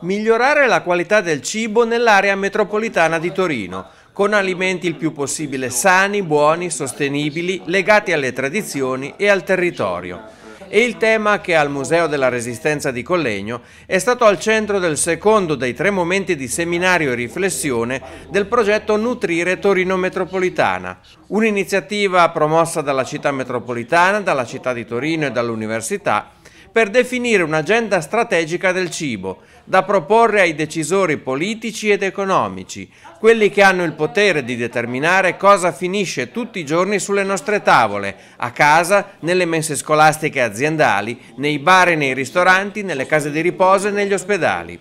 migliorare la qualità del cibo nell'area metropolitana di Torino, con alimenti il più possibile sani, buoni, sostenibili, legati alle tradizioni e al territorio e il tema che al Museo della Resistenza di Collegno è stato al centro del secondo dei tre momenti di seminario e riflessione del progetto Nutrire Torino Metropolitana, un'iniziativa promossa dalla città metropolitana, dalla città di Torino e dall'università per definire un'agenda strategica del cibo, da proporre ai decisori politici ed economici, quelli che hanno il potere di determinare cosa finisce tutti i giorni sulle nostre tavole, a casa, nelle messe scolastiche aziendali, nei bar e nei ristoranti, nelle case di riposo e negli ospedali.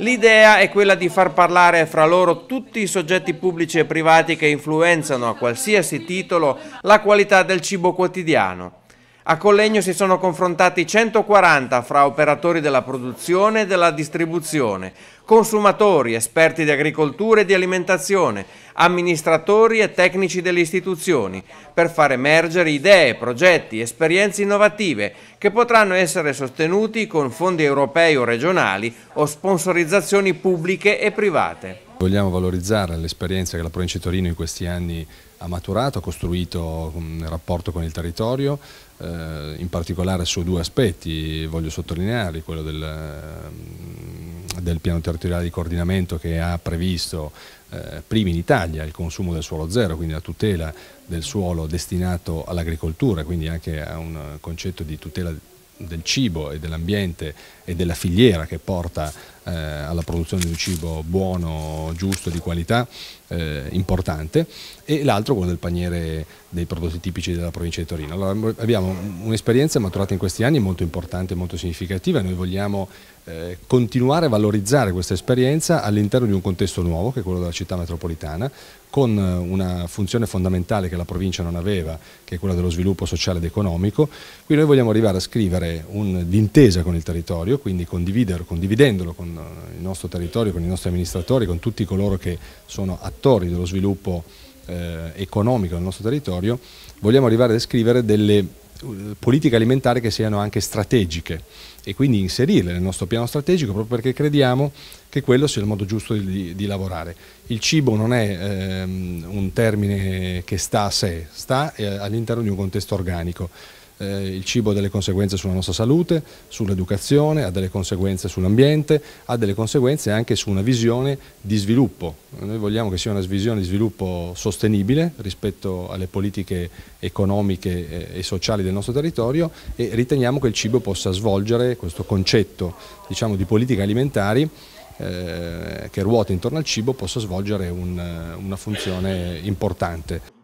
L'idea è quella di far parlare fra loro tutti i soggetti pubblici e privati che influenzano a qualsiasi titolo la qualità del cibo quotidiano a Collegno si sono confrontati 140 fra operatori della produzione e della distribuzione, consumatori, esperti di agricoltura e di alimentazione, amministratori e tecnici delle istituzioni, per far emergere idee, progetti, esperienze innovative che potranno essere sostenuti con fondi europei o regionali o sponsorizzazioni pubbliche e private. Vogliamo valorizzare l'esperienza che la provincia di Torino in questi anni ha maturato, ha costruito nel rapporto con il territorio, eh, in particolare su due aspetti, voglio sottolineare quello del, mm, del piano territoriale di coordinamento che ha previsto eh, primi in Italia il consumo del suolo zero, quindi la tutela del suolo destinato all'agricoltura, quindi anche a un concetto di tutela del cibo e dell'ambiente e della filiera che porta eh, alla produzione di un cibo buono, giusto, di qualità eh, importante e l'altro quello del paniere dei prodotti tipici della provincia di Torino. Allora, abbiamo un'esperienza maturata in questi anni molto importante, molto significativa e noi vogliamo eh, continuare a valorizzare questa esperienza all'interno di un contesto nuovo che è quello della città metropolitana con eh, una funzione fondamentale che la provincia non aveva, che è quella dello sviluppo sociale ed economico. Qui noi vogliamo arrivare a scrivere un, d'intesa con il territorio, quindi condividendolo con con eh, il nostro territorio, con i nostri amministratori, con tutti coloro che sono attori dello sviluppo eh, economico del nostro territorio, vogliamo arrivare a descrivere delle eh, politiche alimentari che siano anche strategiche e quindi inserirle nel nostro piano strategico proprio perché crediamo che quello sia il modo giusto di, di lavorare. Il cibo non è ehm, un termine che sta a sé, sta eh, all'interno di un contesto organico. Eh, il cibo ha delle conseguenze sulla nostra salute, sull'educazione, ha delle conseguenze sull'ambiente, ha delle conseguenze anche su una visione di sviluppo. Noi vogliamo che sia una visione di sviluppo sostenibile rispetto alle politiche economiche eh, e sociali del nostro territorio e riteniamo che il cibo possa svolgere questo concetto diciamo, di politiche alimentari eh, che ruota intorno al cibo possa svolgere un, una funzione importante.